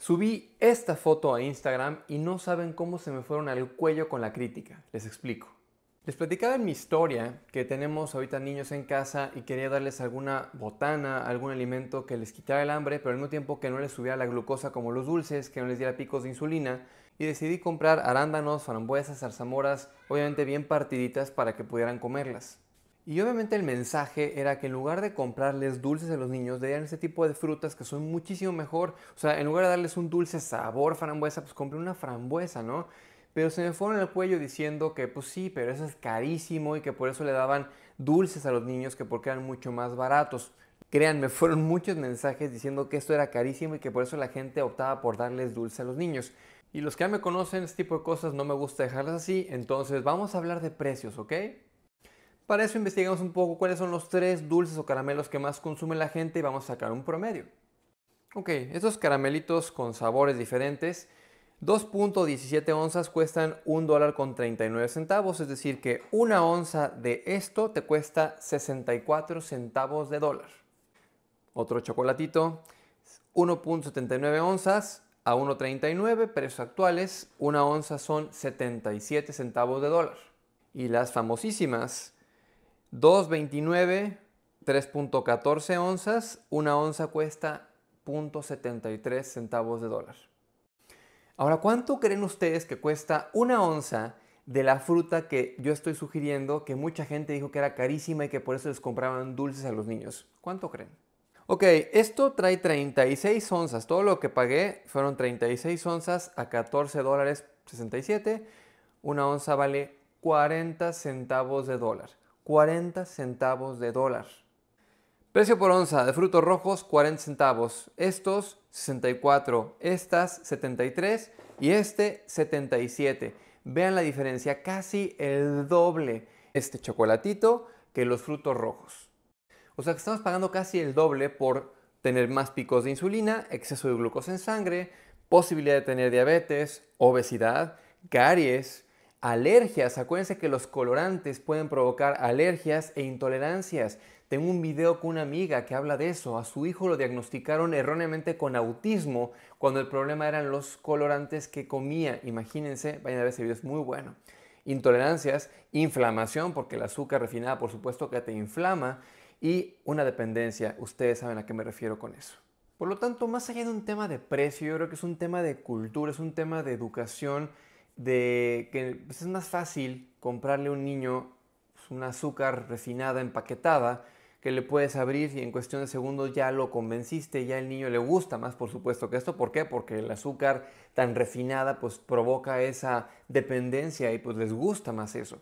Subí esta foto a Instagram y no saben cómo se me fueron al cuello con la crítica. Les explico. Les platicaba en mi historia que tenemos ahorita niños en casa y quería darles alguna botana, algún alimento que les quitara el hambre, pero al mismo tiempo que no les subiera la glucosa como los dulces, que no les diera picos de insulina. Y decidí comprar arándanos, frambuesas, zarzamoras, obviamente bien partiditas para que pudieran comerlas. Y obviamente el mensaje era que en lugar de comprarles dulces a los niños, dieran ese tipo de frutas que son muchísimo mejor. O sea, en lugar de darles un dulce sabor frambuesa, pues compren una frambuesa, ¿no? Pero se me fueron al cuello diciendo que pues sí, pero eso es carísimo y que por eso le daban dulces a los niños que porque eran mucho más baratos. Créanme, fueron muchos mensajes diciendo que esto era carísimo y que por eso la gente optaba por darles dulce a los niños. Y los que ya me conocen, este tipo de cosas no me gusta dejarlas así, entonces vamos a hablar de precios, ¿ok? Para eso investigamos un poco cuáles son los tres dulces o caramelos que más consume la gente y vamos a sacar un promedio. Ok, estos caramelitos con sabores diferentes, 2.17 onzas cuestan 1 dólar con 39 centavos, es decir que una onza de esto te cuesta 64 centavos de dólar. Otro chocolatito, 1.79 onzas a 1.39, precios actuales, una onza son 77 centavos de dólar. Y las famosísimas 2.29, 3.14 onzas, una onza cuesta 0.73 centavos de dólar. Ahora, ¿cuánto creen ustedes que cuesta una onza de la fruta que yo estoy sugiriendo, que mucha gente dijo que era carísima y que por eso les compraban dulces a los niños? ¿Cuánto creen? Ok, esto trae 36 onzas. Todo lo que pagué fueron 36 onzas a 14 dólares 67. Una onza vale 40 centavos de dólar. 40 centavos de dólar. Precio por onza de frutos rojos 40 centavos, estos 64, estas 73 y este 77. Vean la diferencia, casi el doble este chocolatito que los frutos rojos. O sea que estamos pagando casi el doble por tener más picos de insulina, exceso de glucosa en sangre, posibilidad de tener diabetes, obesidad, caries, alergias. Acuérdense que los colorantes pueden provocar alergias e intolerancias. Tengo un video con una amiga que habla de eso. A su hijo lo diagnosticaron erróneamente con autismo cuando el problema eran los colorantes que comía. Imagínense, vayan a ver ese video, es muy bueno. Intolerancias, inflamación, porque el azúcar refinada por supuesto que te inflama, y una dependencia. Ustedes saben a qué me refiero con eso. Por lo tanto, más allá de un tema de precio, yo creo que es un tema de cultura, es un tema de educación de que pues, es más fácil comprarle a un niño pues, un azúcar refinada, empaquetada, que le puedes abrir y en cuestión de segundos ya lo convenciste, ya el niño le gusta más por supuesto que esto. ¿Por qué? Porque el azúcar tan refinada pues provoca esa dependencia y pues les gusta más eso.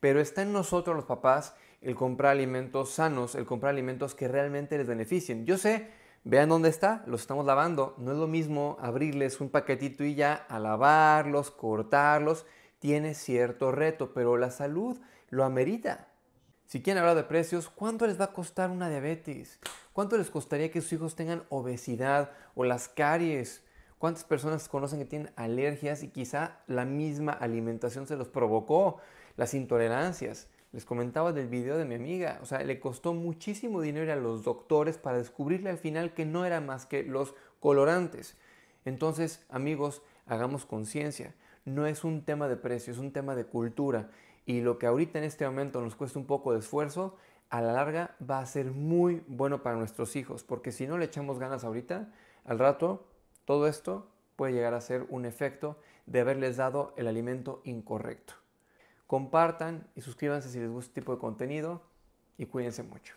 Pero está en nosotros los papás el comprar alimentos sanos, el comprar alimentos que realmente les beneficien. Yo sé Vean dónde está, los estamos lavando. No es lo mismo abrirles un paquetito y ya a lavarlos, cortarlos. Tiene cierto reto, pero la salud lo amerita. Si quieren hablar de precios, ¿cuánto les va a costar una diabetes? ¿Cuánto les costaría que sus hijos tengan obesidad o las caries? ¿Cuántas personas conocen que tienen alergias y quizá la misma alimentación se los provocó? Las intolerancias. Les comentaba del video de mi amiga, o sea, le costó muchísimo dinero a los doctores para descubrirle al final que no era más que los colorantes. Entonces, amigos, hagamos conciencia. No es un tema de precio, es un tema de cultura. Y lo que ahorita en este momento nos cuesta un poco de esfuerzo, a la larga va a ser muy bueno para nuestros hijos, porque si no le echamos ganas ahorita, al rato, todo esto puede llegar a ser un efecto de haberles dado el alimento incorrecto compartan y suscríbanse si les gusta este tipo de contenido y cuídense mucho.